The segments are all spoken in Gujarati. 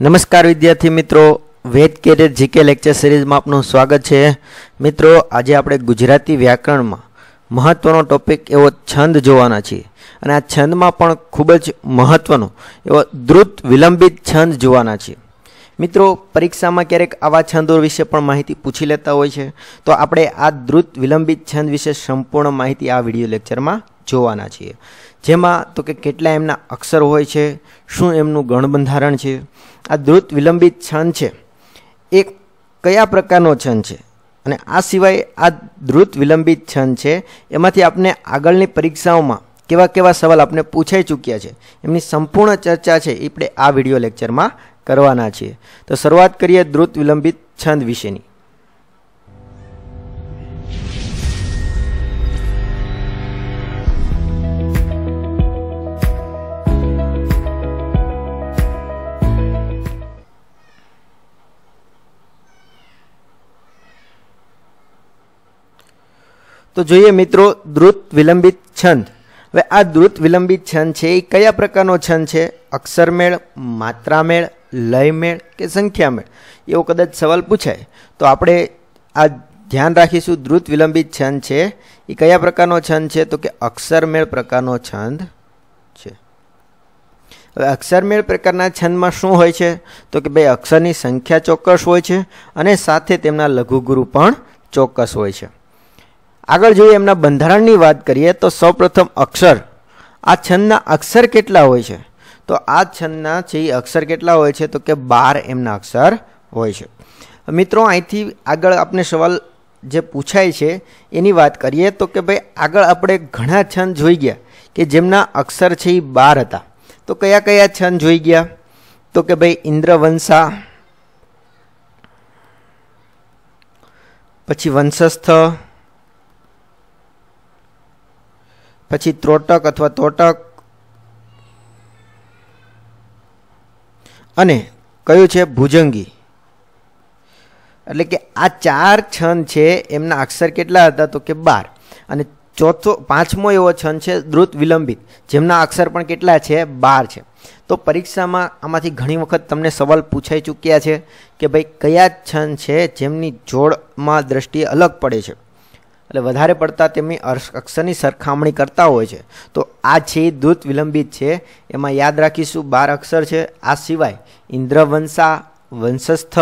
નમસ્કાર વિદ્યાર્થી મિત્રો વેદ કેરિયર જીકે લેક્ચર સિરીઝમાં આપનું સ્વાગત છે મિત્રો આજે આપણે ગુજરાતી વ્યાકરણમાં મહત્ત્વનો ટોપિક એવો છંદ જોવાના છીએ અને આ છંદમાં પણ ખૂબ જ મહત્ત્વનો એવો દ્રુત વિલંબિત છંદ જોવાના છીએ મિત્રો પરીક્ષામાં ક્યારેક આવા છંદો વિશે પણ માહિતી પૂછી લેતા હોય છે તો આપણે આ દ્રુત વિલંબિત છંદ વિશે સંપૂર્ણ માહિતી આ વિડીયો લેક્ચરમાં જોવાના છીએ જેમાં તો કે કેટલા એમના અક્ષર હોય છે શું એમનું ગણબંધારણ છે આ દ્રુત વિલંબિત છંદ છે એ કયા પ્રકારનો છંદ છે અને આ સિવાય આ દ્રુત વિલંબિત છંદ છે એમાંથી આપણે આગળની પરીક્ષાઓમાં કેવા કેવા સવાલ આપણે પૂછાઈ ચૂક્યા છે એમની સંપૂર્ણ ચર્ચા છે એ આપણે આ વિડિયો લેક્ચરમાં કરવાના છીએ તો શરૂઆત કરીએ દ્રુત વિલંબિત છંદ વિશેની તો જોઈએ મિત્રો દ્રુત વિલંબિત છંદ હવે આ દ્રુત વિલંબિત છંદ છે એ કયા પ્રકારનો છંદ છે અક્ષરમેળ માત્રામેળ લયમેળ કે સંખ્યામેળ એવો કદાચ સવાલ પૂછાય તો આપણે આ ધ્યાન રાખીશું દ્રુત વિલંબિત છંદ છે એ કયા પ્રકારનો છંદ છે તો કે અક્ષરમેળ પ્રકારનો છંદ છે હવે અક્ષરમેળ પ્રકારના છંદમાં શું હોય છે તો કે ભાઈ અક્ષરની સંખ્યા ચોક્કસ હોય છે અને સાથે તેમના લઘુગુરુ પણ ચોક્કસ હોય છે આગળ જોઈએ એમના બંધારણની વાત કરીએ તો સૌપ્રથમ અક્ષર આ છંદના અક્ષર કેટલા હોય છે તો આ છંદના છે એ અક્ષર કેટલા હોય છે તો કે બાર એમના અક્ષર હોય છે મિત્રો અહીંથી આગળ આપણે સવાલ જે પૂછાય છે એની વાત કરીએ તો કે ભાઈ આગળ આપણે ઘણા છંદ જોઈ ગયા કે જેમના અક્ષર છે એ બાર હતા તો કયા કયા છંદ જોઈ ગયા તો કે ભાઈ ઇન્દ્રવંશા પછી વંશસ્થ પછી ત્રોટક અથવા તોટક અને કયું છે ભુજંગી એટલે કે આ ચાર છંદ છે એમના અક્ષર કેટલા હતા તો કે બાર અને ચોથો પાંચમો એવો છંદ છે દ્રુત વિલંબિત જેમના અક્ષર પણ કેટલા છે બાર છે તો પરીક્ષામાં આમાંથી ઘણી વખત તમને સવાલ પૂછાઈ ચૂક્યા છે કે ભાઈ કયા છંદ છે જેમની જોડમાં દ્રષ્ટિએ અલગ પડે છે એટલે વધારે પડતા તેમની અક્ષરની સરખામણી કરતા હોય છે તો આ છે દૂત વિલંબિત છે એમાં યાદ રાખીશું બાર અક્ષર છે આ સિવાય ઇન્દ્રવંશા વંશસ્થ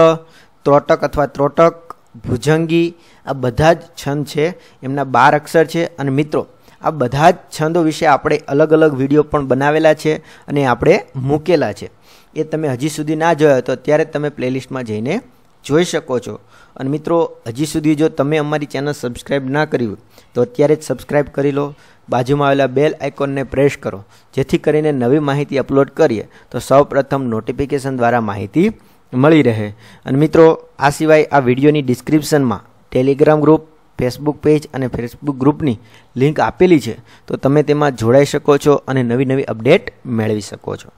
ત્રોટક અથવા ત્રોટક ભુજંગી આ બધા જ છંદ છે એમના બાર અક્ષર છે અને મિત્રો આ બધા જ છંદો વિશે આપણે અલગ અલગ વિડીયો પણ બનાવેલા છે અને આપણે મૂકેલા છે એ તમે હજી સુધી ના જોયા તો અત્યારે તમે પ્લેલિસ્ટમાં જઈને જોઈ શકો છો અને મિત્રો હજી સુધી જો તમે અમારી ચેનલ સબસ્ક્રાઈબ ના કરી હોય તો અત્યારે જ સબસ્ક્રાઈબ કરી લો બાજુમાં આવેલા બેલ આઇકોનને પ્રેસ કરો જેથી કરીને નવી માહિતી અપલોડ કરીએ તો સૌપ્રથમ નોટિફિકેશન દ્વારા માહિતી મળી રહે અને મિત્રો આ સિવાય આ વિડીયોની ડિસ્ક્રિપ્શનમાં ટેલિગ્રામ ગ્રુપ ફેસબુક પેજ અને ફેસબુક ગ્રુપની લિંક આપેલી છે તો તમે તેમાં જોડાઈ શકો છો અને નવી નવી અપડેટ મેળવી શકો છો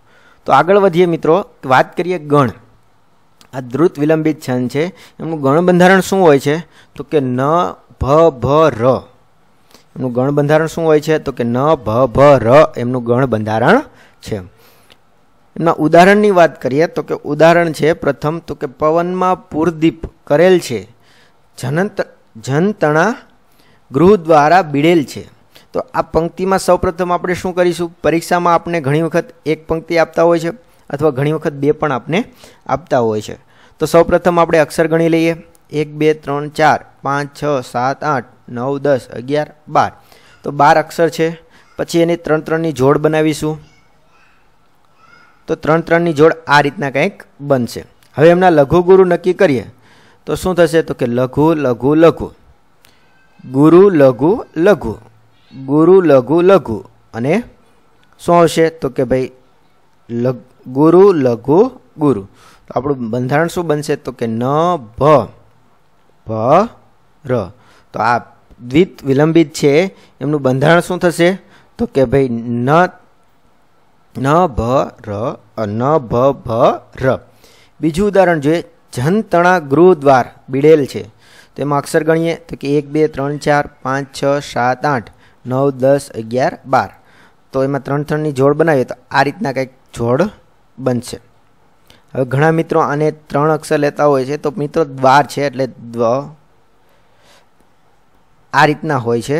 તો આગળ વધીએ મિત્રો વાત કરીએ ગણ આ દ્રુત વિલંબિત છંદ છે એમનું ગણબંધારણ શું હોય છે તો કે ન ભ ભ ર એમનું ગણબંધારણ શું હોય છે તો કે ન ભ ભ ર એમનું ગણબંધારણ છે એમના ઉદાહરણની વાત કરીએ તો કે ઉદાહરણ છે પ્રથમ તો કે પવનમાં પૂરદીપ કરેલ છે જનંત જનતણા ગૃહ દ્વારા બીડેલ છે તો આ પંક્તિમાં સૌપ્રથમ આપણે શું કરીશું પરીક્ષામાં આપણે ઘણી વખત એક પંક્તિ આપતા હોય છે અથવા ઘણી વખત બે પણ આપને આપતા હોય છે તો સૌપ્રથમ આપણે અક્ષર ગણી લઈએ એક બે ત્રણ ચાર પાંચ છ સાત આઠ નવ દસ અગિયાર બાર તો બાર અક્ષર છે પછી એની ત્રણ ત્રણની જોડ બનાવીશું તો ત્રણ ત્રણની જોડ આ રીતના કંઈક બનશે હવે એમના લઘુ ગુરુ નક્કી કરીએ તો શું થશે તો કે લઘુ લઘુ લઘુ ગુરુ લઘુ લઘુ ગુરુ લઘુ લઘુ અને શું આવશે તો કે ભાઈ લ ગુરુ લઘુ ગુરુ તો આપણું બંધારણ શું બનશે તો કે ન ભ ભ ર તો આ દ્વિત વિલંબિત છે એમનું બંધારણ શું થશે તો કે ભાઈ ન ન ભ ર ન ભ ભ ર બીજું ઉદાહરણ જોઈએ જનતણા ગૃહદ્વાર બિડેલ છે તો એમાં અક્ષર ગણીએ તો કે એક બે ત્રણ ચાર પાંચ છ સાત આઠ નવ દસ અગિયાર બાર તો એમાં ત્રણ ત્રણની જોડ બનાવીએ તો આ રીતના કંઈક જોડ બનશે હવે ઘણા મિત્રો આને ત્રણ અક્ષર લેતા હોય છે તો મિત્રો દ્વાર છે એટલે દ્વ આ રીતના હોય છે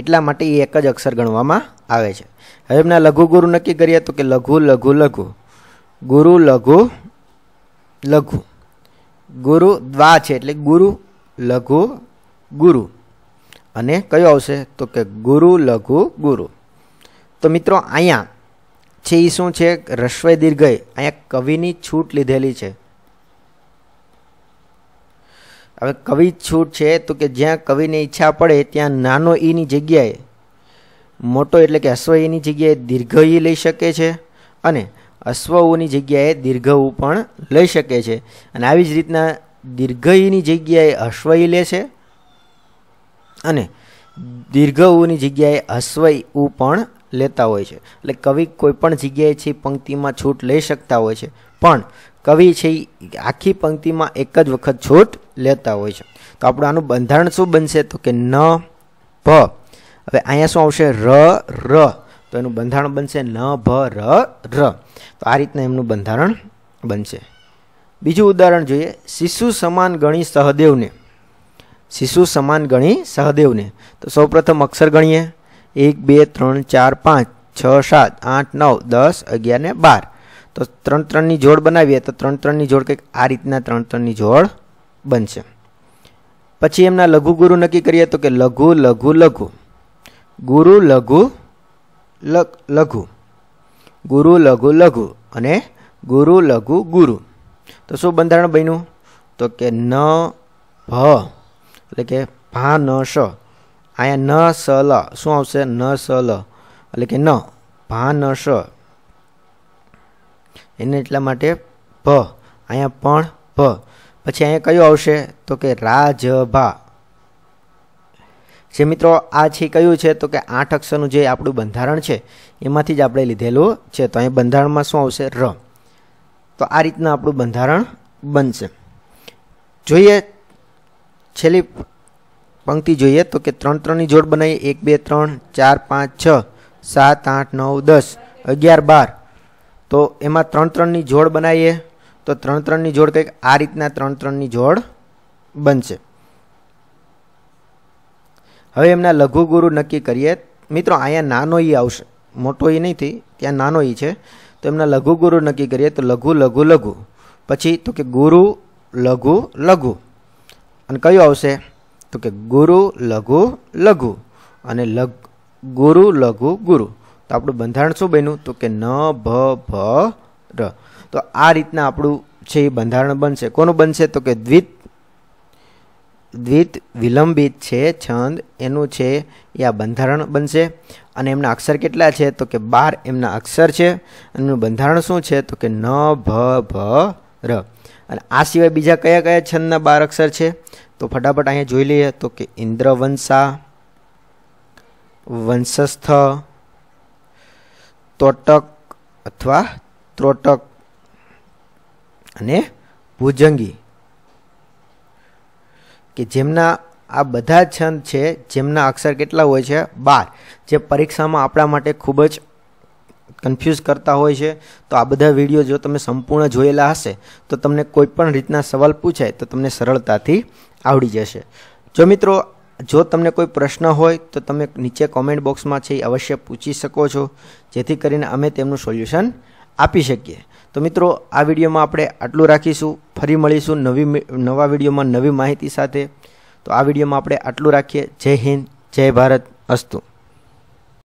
એટલા માટે એ એક જ અક્ષર ગણવામાં આવે છે હવે એમના લઘુ ગુરુ નક્કી કરીએ તો કે લઘુ લઘુ લઘુ ગુરુ લઘુ લઘુ ગુરુ દ્વા છે એટલે ગુરુ લઘુ ગુરુ અને કયો આવશે તો કે ગુરુ લઘુ ગુરુ તો મિત્રો અહીંયા છે એ શું છે રશ્વય દીર્ઘય અહીંયા કવિની છૂટ લીધેલી છે હવે કવિ છૂટ છે તો કે જ્યાં કવિને ઈચ્છા પડે ત્યાં નાનો ઈની જગ્યાએ મોટો એટલે કે અશ્વ ઈની જગ્યાએ દીર્ઘ ઈ લઈ શકે છે અને અશ્વની જગ્યાએ દીર્ઘ ઉ પણ લઈ શકે છે અને આવી જ રીતના દીર્ઘ ઈની જગ્યાએ અશ્વ ઈ લે છે અને દીર્ઘ ઉની જગ્યાએ અશ્વય ઉ પણ લેતા હોય છે એટલે કવિ કોઈપણ જગ્યાએ છે પંક્તિમાં છૂટ લઈ શકતા હોય છે પણ કવિ છે એ આખી પંક્તિમાં એક જ વખત છૂટ લેતા હોય છે તો આપણું આનું બંધારણ શું બનશે તો કે ન ભ હવે અહીંયા શું આવશે ર ર તો એનું બંધારણ બનશે ન ભ ર ર તો આ રીતના એમનું બંધારણ બનશે બીજું ઉદાહરણ જોઈએ શિશુ સમાન ગણી સહદેવને શિશુ સમાન ગણી સહદેવને તો સૌપ્રથમ અક્ષર ગણીએ એક બે ત્રણ ચાર પાંચ છ સાત આઠ નવ દસ અગિયાર ને બાર તો ત્રણ ત્રણની જોડ બનાવીએ તો ત્રણ ત્રણની જોડ કંઈક આ રીતના ત્રણ ત્રણની જોડ બનશે પછી એમના લઘુ ગુરુ નક્કી કરીએ તો કે લઘુ લઘુ લઘુ ગુરુ લઘુ લઘુ ગુરુ લઘુ લઘુ અને ગુરુ લઘુ ગુરુ તો શું બંધારણ બન્યું તો કે ન ભ એટલે કે ભા ન શ અહીંયા ન સ લ શું આવશે ન સ લ એટલે કે ન ભા ન સ એને એટલા માટે ભ અહીંયા પણ ભ પછી અહીંયા કયું આવશે તો કે રાજભા જે મિત્રો આ છે કયું છે તો કે આઠ અક્ષરનું જે આપણું બંધારણ છે એમાંથી જ આપણે લીધેલું છે તો અહીં બંધારણમાં શું આવશે ર તો આ રીતના આપણું બંધારણ બનશે જોઈએ છેલ્લી પંક્તિ જોઈએ તો કે ત્રણ ત્રણની જોડ બનાવીએ એક બે ત્રણ ચાર પાંચ છ સાત આઠ નવ દસ અગિયાર બાર તો એમાં ત્રણ ત્રણની જોડ બનાવીએ તો ત્રણ ત્રણની જોડ કંઈક આ રીતના ત્રણ ત્રણની જોડ બનશે હવે એમના લઘુગુરુ નક્કી કરીએ મિત્રો અહીંયા નાનો ઈ આવશે મોટો ઈ નહીં થઈ ત્યાં નાનો ઈ છે તો એમના લઘુગુરુ નક્કી કરીએ તો લઘુ લઘુ લઘુ પછી તો કે ગુરુ લઘુ લઘુ અને કયો આવશે તો કે ગુરુ લઘુ લઘુ અને લઘ ગુરુ લઘુ ગુરુ તો આપણું બંધારણ શું બન્યું તો કે ન ભ ભ ર તો આ રીતના આપણું છે એ બંધારણ બનશે કોનું બનશે તો કે દ્વિત દ્વિત વિલંબિત છે છંદ એનું છે એ આ બંધારણ બનશે અને એમના અક્ષર કેટલા છે તો કે બાર એમના અક્ષર છે એમનું બંધારણ શું છે તો કે ન ભ ભ ર અને આ સિવાય બીજા કયા કયા છંદના બાર અક્ષર છે તો ફટાફટ અહીંયા જોઈ લઈએ તો કે ઇન્દ્રવંશા વંશસ્થ તોટક અથવા ત્રોટક અને ભુજંગી કે જેમના આ બધા છંદ છે જેમના અક્ષર કેટલા હોય છે બાર જે પરીક્ષામાં આપણા માટે ખૂબ જ કન્ફ્યુઝ કરતા હોય છે તો આ બધા વિડીયો જો તમે સંપૂર્ણ જોયેલા હશે તો તમને કોઈ પણ રીતના સવાલ પૂછાય તો તમને સરળતાથી આવડી જશે જો મિત્રો જો તમને કોઈ પ્રશ્ન હોય તો તમે નીચે કોમેન્ટ બોક્સમાં છે એ અવશ્ય પૂછી શકો છો જેથી કરીને અમે તેમનું સોલ્યુશન આપી શકીએ તો મિત્રો આ વિડીયોમાં આપણે આટલું રાખીશું ફરી મળીશું નવી નવા વિડીયોમાં નવી માહિતી સાથે તો આ વિડીયોમાં આપણે આટલું રાખીએ જય હિન્દ જય ભારત અસ્તુ